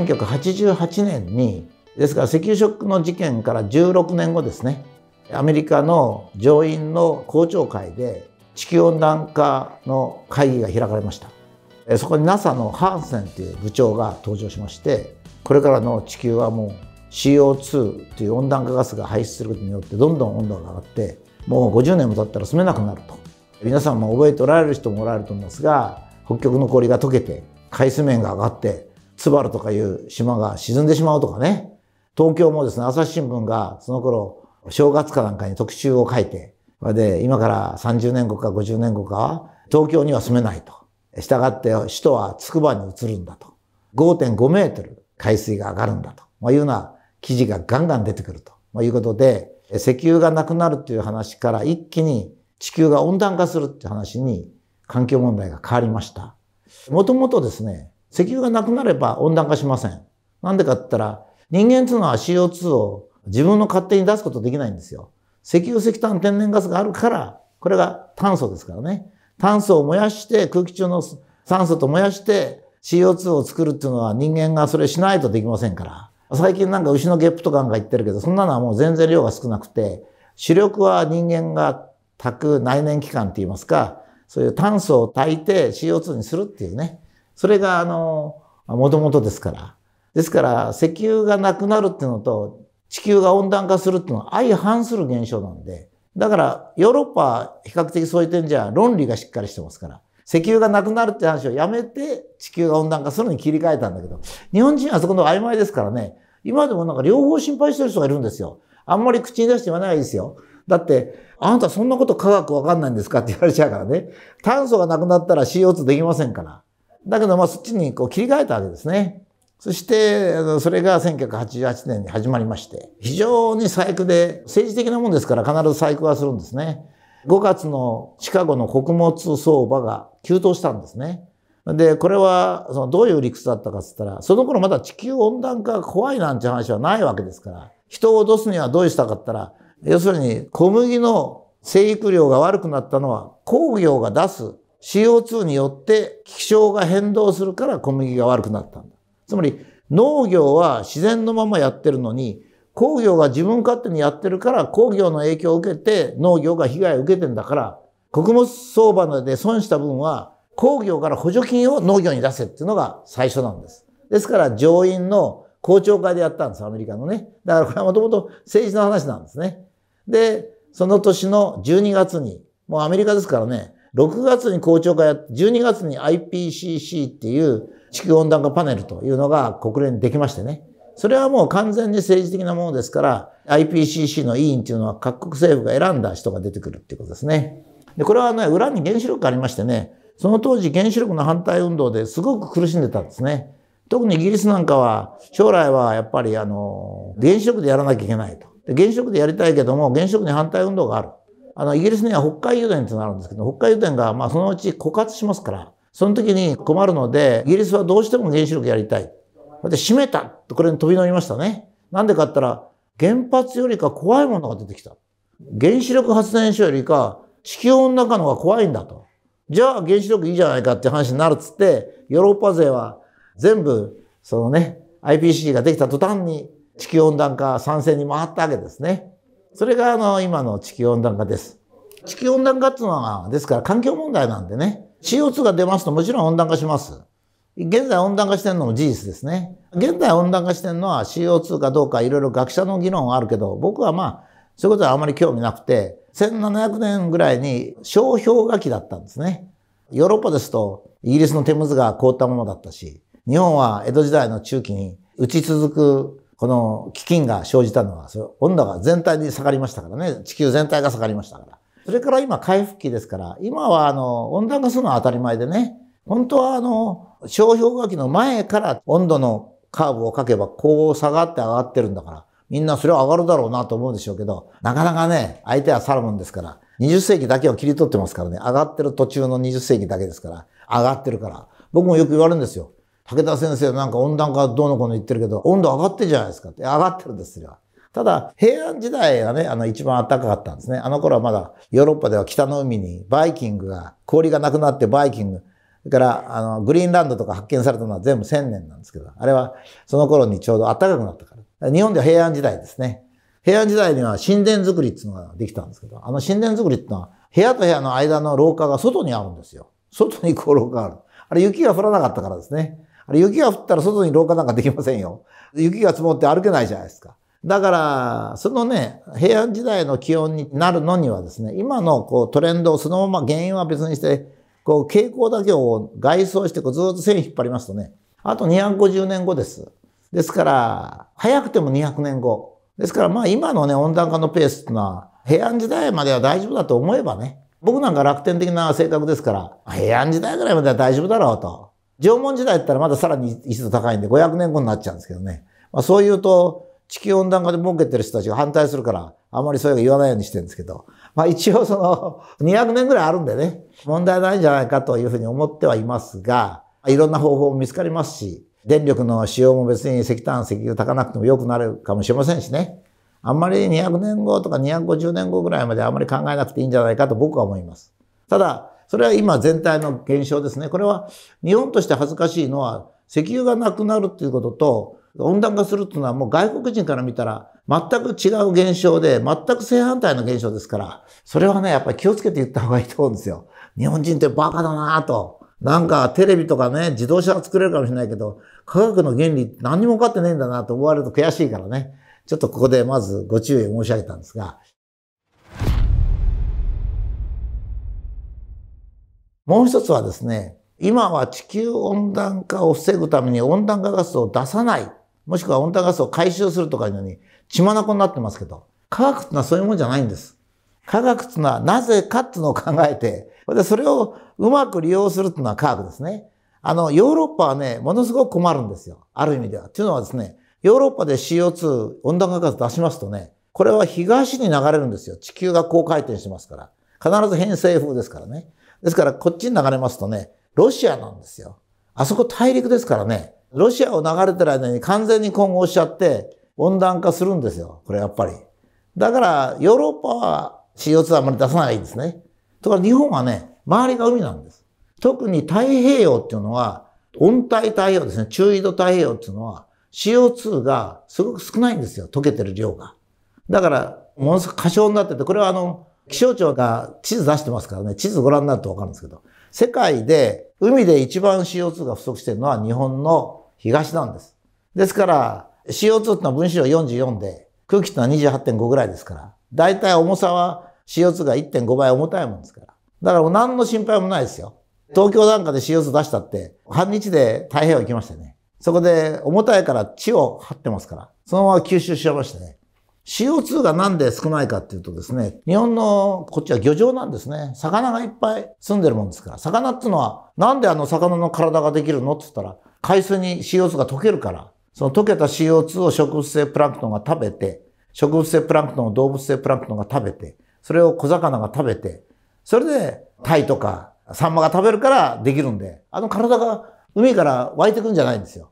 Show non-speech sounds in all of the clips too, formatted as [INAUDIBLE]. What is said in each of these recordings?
1988年にですから石油ショックの事件から16年後ですねアメリカの上院の公聴会で地球温暖化の会議が開かれましたそこに NASA のハンセンという部長が登場しましてこれからの地球はもう CO2 という温暖化ガスが排出することによってどんどん温度が上がってもう50年も経ったら住めなくなると皆さんも覚えておられる人もおられると思うんですが北極の氷が溶けて海水面が上がってスバルとかいう島が沈んでしまうとかね。東京もですね、朝日新聞がその頃、正月かなんかに特集を書いて、で、今から30年後か50年後かは、東京には住めないと。したがって、首都は筑波に移るんだと。5.5メートル海水が上がるんだと。まあ、いうような記事がガンガン出てくると。まあ、いうことで、石油がなくなるっていう話から一気に地球が温暖化するって話に環境問題が変わりました。もともとですね、石油がなくなれば温暖化しません。なんでかって言ったら、人間っていうのは CO2 を自分の勝手に出すことできないんですよ。石油、石炭、天然ガスがあるから、これが炭素ですからね。炭素を燃やして空気中の酸素と燃やして CO2 を作るっていうのは人間がそれしないとできませんから。最近なんか牛のゲップとかなんか言ってるけど、そんなのはもう全然量が少なくて、主力は人間が炊く内燃機関って言いますか、そういう炭素を炊いて CO2 にするっていうね。それが、あの、もともとですから。ですから、石油がなくなるっていうのと、地球が温暖化するっていうのは相反する現象なんで、だから、ヨーロッパは比較的そういう点じゃ論理がしっかりしてますから、石油がなくなるって話をやめて、地球が温暖化するに切り替えたんだけど、日本人はそこの曖昧ですからね、今でもなんか両方心配してる人がいるんですよ。あんまり口に出して言わないですよ。だって、あなたそんなこと科学わかんないんですかって言われちゃうからね。炭素がなくなったら CO2 できませんから。だけど、まあ、そっちにこう切り替えたわけですね。そして、それが1988年に始まりまして、非常に細工で、政治的なもんですから必ず細工はするんですね。5月のシカゴの穀物相場が急騰したんですね。で、これは、その、どういう理屈だったかっ言ったら、その頃まだ地球温暖化が怖いなんて話はないわけですから、人を脅すにはどうしたかったら、要するに小麦の生育量が悪くなったのは工業が出す CO2 によって気象が変動するから小麦が悪くなったんだ。つまり農業は自然のままやってるのに、工業が自分勝手にやってるから工業の影響を受けて農業が被害を受けてんだから、穀物相場で損した分は工業から補助金を農業に出せっていうのが最初なんです。ですから上院の公聴会でやったんです、アメリカのね。だからこれはもともと政治の話なんですね。で、その年の12月に、もうアメリカですからね、6月に校長会やって、12月に IPCC っていう地球温暖化パネルというのが国連にできましてね。それはもう完全に政治的なものですから、IPCC の委員っていうのは各国政府が選んだ人が出てくるっていうことですね。で、これはね、裏に原子力がありましてね、その当時原子力の反対運動ですごく苦しんでたんですね。特にイギリスなんかは、将来はやっぱりあの、原子力でやらなきゃいけないと。で原子力でやりたいけども、原子力に反対運動がある。あの、イギリスには北海油田ってのがあるんですけど、北海油田が、まあ、そのうち枯渇しますから、その時に困るので、イギリスはどうしても原子力やりたい。で、閉めたとこれに飛び乗りましたね。なんでかって言ったら、原発よりか怖いものが出てきた。原子力発電所よりか、地球温暖化の方が怖いんだと。じゃあ原子力いいじゃないかって話になるっつって、ヨーロッパ勢は全部、そのね、IPCC ができた途端に地球温暖化賛成に回ったわけですね。それがあの今の地球温暖化です。地球温暖化っていうのは、ですから環境問題なんでね、CO2 が出ますともちろん温暖化します。現在温暖化してるのも事実ですね。現在温暖化してるのは CO2 かどうかいろいろ学者の議論はあるけど、僕はまあ、そういうことはあまり興味なくて、1700年ぐらいに小氷河期だったんですね。ヨーロッパですと、イギリスのテムズが凍ったものだったし、日本は江戸時代の中期に打ち続くこの飢饉が生じたのは、それ温度が全体に下がりましたからね、地球全体が下がりましたから。それから今回復期ですから、今はあの、温暖化するのは当たり前でね、本当はあの、商氷河期の前から温度のカーブを書けば、こう下がって上がってるんだから、みんなそれは上がるだろうなと思うでしょうけど、なかなかね、相手はサラモンですから、20世紀だけを切り取ってますからね、上がってる途中の20世紀だけですから、上がってるから。僕もよく言われるんですよ。武田先生なんか温暖化どうのこうの言ってるけど、温度上がってるじゃないですかって。上がってるんですよ。ただ、平安時代がね、あの一番暖かかったんですね。あの頃はまだヨーロッパでは北の海にバイキングが、氷がなくなってバイキング、それからあのグリーンランドとか発見されたのは全部1000年なんですけど、あれはその頃にちょうど暖かくなったから。日本では平安時代ですね。平安時代には神殿作りっていうのができたんですけど、あの神殿作りっていうのは部屋と部屋の間の廊下が外にあるんですよ。外にこう廊下がある。あれ雪が降らなかったからですね。あれ雪が降ったら外に廊下なんかできませんよ。雪が積もって歩けないじゃないですか。だから、そのね、平安時代の気温になるのにはですね、今のこうトレンドをそのまま原因は別にして、こう傾向だけを外装してこうずっと線引っ張りますとね、あと250年後です。ですから、早くても200年後。ですからまあ今のね、温暖化のペースっていうのは、平安時代までは大丈夫だと思えばね、僕なんか楽天的な性格ですから、平安時代ぐらいまでは大丈夫だろうと。縄文時代だったらまださらに一度高いんで500年後になっちゃうんですけどね。まあそう言うと、地球温暖化で儲けてる人たちが反対するから、あまりそういうの言わないようにしてるんですけど、まあ一応その200年ぐらいあるんでね、問題ないんじゃないかというふうに思ってはいますが、いろんな方法も見つかりますし、電力の使用も別に石炭、石油高なくても良くなるかもしれませんしね。あんまり200年後とか250年後ぐらいまであんまり考えなくていいんじゃないかと僕は思います。ただ、それは今全体の現象ですね。これは日本として恥ずかしいのは、石油がなくなるっていうことと、温暖化するっていうのはもう外国人から見たら全く違う現象で、全く正反対の現象ですから、それはね、やっぱり気をつけて言った方がいいと思うんですよ。日本人ってバカだなぁと。なんかテレビとかね、自動車は作れるかもしれないけど、科学の原理何にも分かってないんだなと思われると悔しいからね。ちょっとここでまずご注意申し上げたんですが、もう一つはですね、今は地球温暖化を防ぐために温暖化ガスを出さない、もしくは温暖化ガスを回収するとかいうのに血眼になってますけど、科学ってのはそういうもんじゃないんです。科学ってのはなぜかっていうのを考えて、でそれをうまく利用するっていうのは科学ですね。あの、ヨーロッパはね、ものすごく困るんですよ。ある意味では。っていうのはですね、ヨーロッパで CO2、温暖化ガス出しますとね、これは東に流れるんですよ。地球がこう回転してますから。必ず偏西風ですからね。ですからこっちに流れますとね、ロシアなんですよ。あそこ大陸ですからね、ロシアを流れてる間に完全に混合しちゃって温暖化するんですよ。これやっぱり。だからヨーロッパは CO2 あまり出さないんですね。とか日本はね、周りが海なんです。特に太平洋っていうのは、温帯太平洋ですね、中緯度太平洋っていうのは CO2 がすごく少ないんですよ、溶けてる量が。だから、ものすごく過小になってて、これはあの、気象庁が地図出してますからね、地図ご覧になるとわかるんですけど、世界で海で一番 CO2 が不足してるのは日本の東なんです。ですから、CO2 ってのは分子量44で、空気ってのは28.5ぐらいですから、だいたい重さは CO2 が1.5倍重たいもんですから。だからもう何の心配もないですよ。東京なんかで CO2 出したって、半日で太平洋行きましたね。そこで重たいから地を張ってますから、そのまま吸収しちゃいましたね。CO2 がなんで少ないかっていうとですね、日本のこっちは漁場なんですね。魚がいっぱい住んでるもんですから。魚っていうのは、なんであの魚の体ができるのって言ったら、海水に CO2 が溶けるから、その溶けた CO2 を植物性プランクトンが食べて、植物性プランクトンを動物性プランクトンが食べて、それを小魚が食べて、それでタイとかサンマが食べるからできるんで、あの体が海から湧いてくんじゃないんですよ。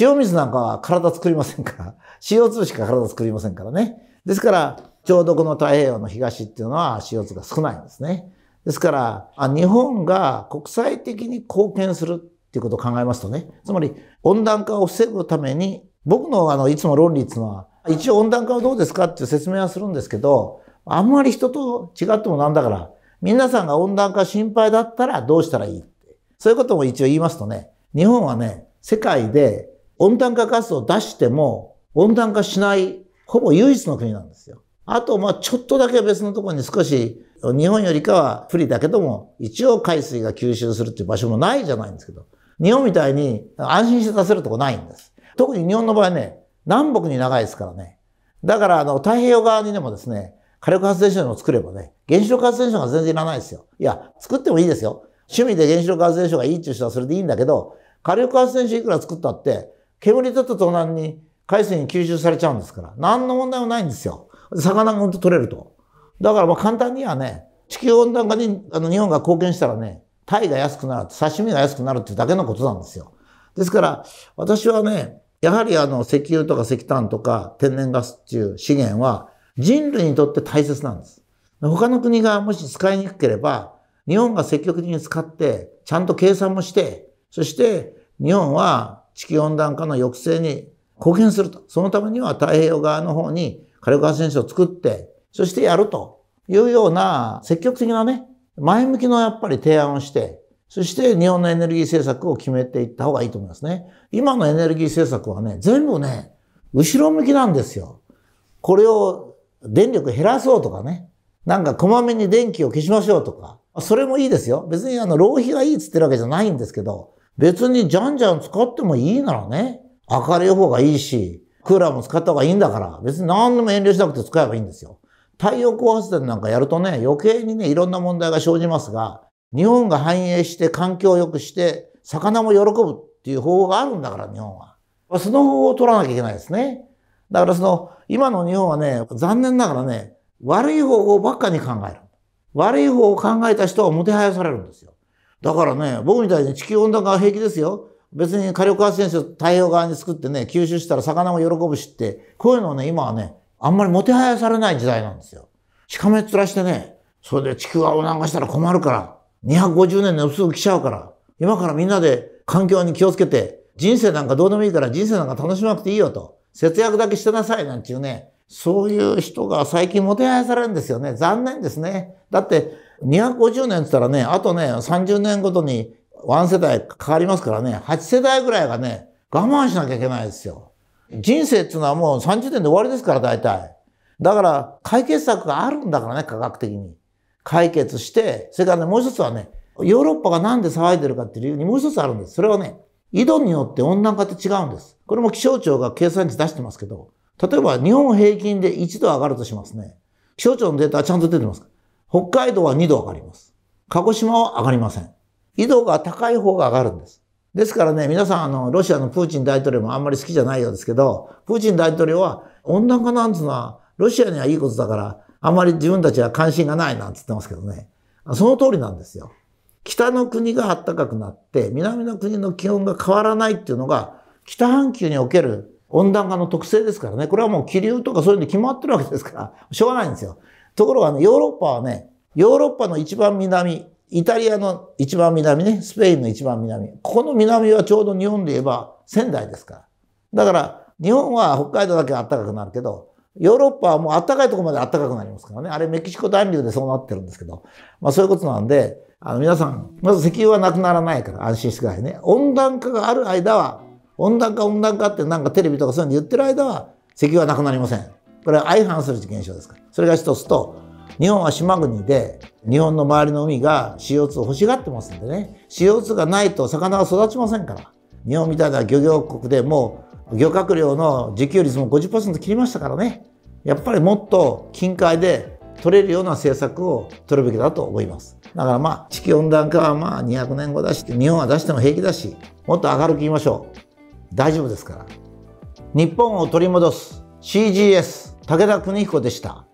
塩水なんかは体作りませんから、CO2 [LAUGHS] しか体作りませんからね。ですから、ちょうどこの太平洋の東っていうのは CO2 が少ないんですね。ですから、あ日本が国際的に貢献するっていうことを考えますとね、つまり温暖化を防ぐために、僕のあの、いつも論理っていうのは、一応温暖化はどうですかっていう説明はするんですけど、あんまり人と違ってもなんだから、皆さんが温暖化心配だったらどうしたらいいって。そういうことも一応言いますとね、日本はね、世界で温暖化ガスを出しても、温暖化しない、ほぼ唯一の国なんですよ。あと、まあちょっとだけ別のところに少し、日本よりかは不利だけども、一応海水が吸収するっていう場所もないじゃないんですけど、日本みたいに安心して出せるとこないんです。特に日本の場合ね、南北に長いですからね。だから、あの、太平洋側にでもですね、火力発電所を作ればね、原子力発電所が全然いらないですよ。いや、作ってもいいですよ。趣味で原子力発電所がいいっていう人はそれでいいんだけど、火力発電所いくら作ったって、煙とと隣に海水に吸収されちゃうんですから、何の問題もないんですよ。魚がうんと取れると。だからまあ簡単にはね、地球温暖化にあの日本が貢献したらね、タイが安くなる、刺身が安くなるっていうだけのことなんですよ。ですから、私はね、やはりあの石油とか石炭とか天然ガスっていう資源は人類にとって大切なんです。他の国がもし使いにくければ、日本が積極的に使って、ちゃんと計算もして、そして日本は地球温暖化の抑制に貢献すると。そのためには太平洋側の方に火力発電所を作って、そしてやるというような積極的なね、前向きのやっぱり提案をして、そして日本のエネルギー政策を決めていった方がいいと思いますね。今のエネルギー政策はね、全部ね、後ろ向きなんですよ。これを電力減らそうとかね、なんかこまめに電気を消しましょうとか、それもいいですよ。別にあの、浪費がいいっつってるわけじゃないんですけど、別にじゃんじゃん使ってもいいならね、明るい方がいいし、クーラーも使った方がいいんだから、別に何でも遠慮しなくて使えばいいんですよ。太陽光発電なんかやるとね、余計にね、いろんな問題が生じますが、日本が繁栄して環境を良くして、魚も喜ぶっていう方法があるんだから、日本は。その方法を取らなきゃいけないですね。だからその、今の日本はね、残念ながらね、悪い方法ばっかに考える。悪い方を考えた人はもてはやされるんですよ。だからね、僕みたいに地球温暖化は平気ですよ。別に火力発電所太平洋側に作ってね、吸収したら魚も喜ぶしって、こういうのをね、今はね、あんまりもてはやされない時代なんですよ。しかめっ面してね、それで地球が温暖化したら困るから、250年の薄ぐ来ちゃうから、今からみんなで環境に気をつけて、人生なんかどうでもいいから人生なんか楽しまなくていいよと、節約だけしてなさいなんていうね、そういう人が最近もてはやされるんですよね。残念ですね。だって、250年って言ったらね、あとね、30年ごとにワン世代かかりますからね、8世代ぐらいがね、我慢しなきゃいけないですよ。人生っていうのはもう30年で終わりですから、大体。だから、解決策があるんだからね、科学的に。解決して、それからね、もう一つはね、ヨーロッパがなんで騒いでるかっていう理由にもう一つあるんです。それはね、緯度によって温暖化って違うんです。これも気象庁が計算値出してますけど、例えば日本平均で1度上がるとしますね。気象庁のデータはちゃんと出てますか北海道は2度上がります。鹿児島は上がりません。緯度が高い方が上がるんです。ですからね、皆さん、あの、ロシアのプーチン大統領もあんまり好きじゃないようですけど、プーチン大統領は温暖化なんつうのは、ロシアにはいいことだから、あんまり自分たちは関心がないなんつってますけどね。その通りなんですよ。北の国が暖かくなって、南の国の気温が変わらないっていうのが、北半球における温暖化の特性ですからね。これはもう気流とかそういうの決まってるわけですから、しょうがないんですよ。ところがね、ヨーロッパはね、ヨーロッパの一番南、イタリアの一番南ね、スペインの一番南。ここの南はちょうど日本で言えば仙台ですから。だから、日本は北海道だけ暖かくなるけど、ヨーロッパはもう暖かいところまで暖かくなりますからね。あれメキシコ暖流でそうなってるんですけど。まあそういうことなんで、あの皆さん、まず石油はなくならないから安心してくださいね。温暖化がある間は、温暖化温暖化ってなんかテレビとかそういうの言ってる間は、石油はなくなりません。これは相反する現象ですからそれが一つと日本は島国で日本の周りの海が CO2 を欲しがってますんでね CO2 がないと魚は育ちませんから日本みたいな漁業国でもう漁獲量の自給率も50%切りましたからねやっぱりもっと近海で取れるような政策を取るべきだと思いますだからまあ地球温暖化はまあ200年後だし日本は出しても平気だしもっと明るく言いましょう大丈夫ですから日本を取り戻す CGS 武田邦彦でした。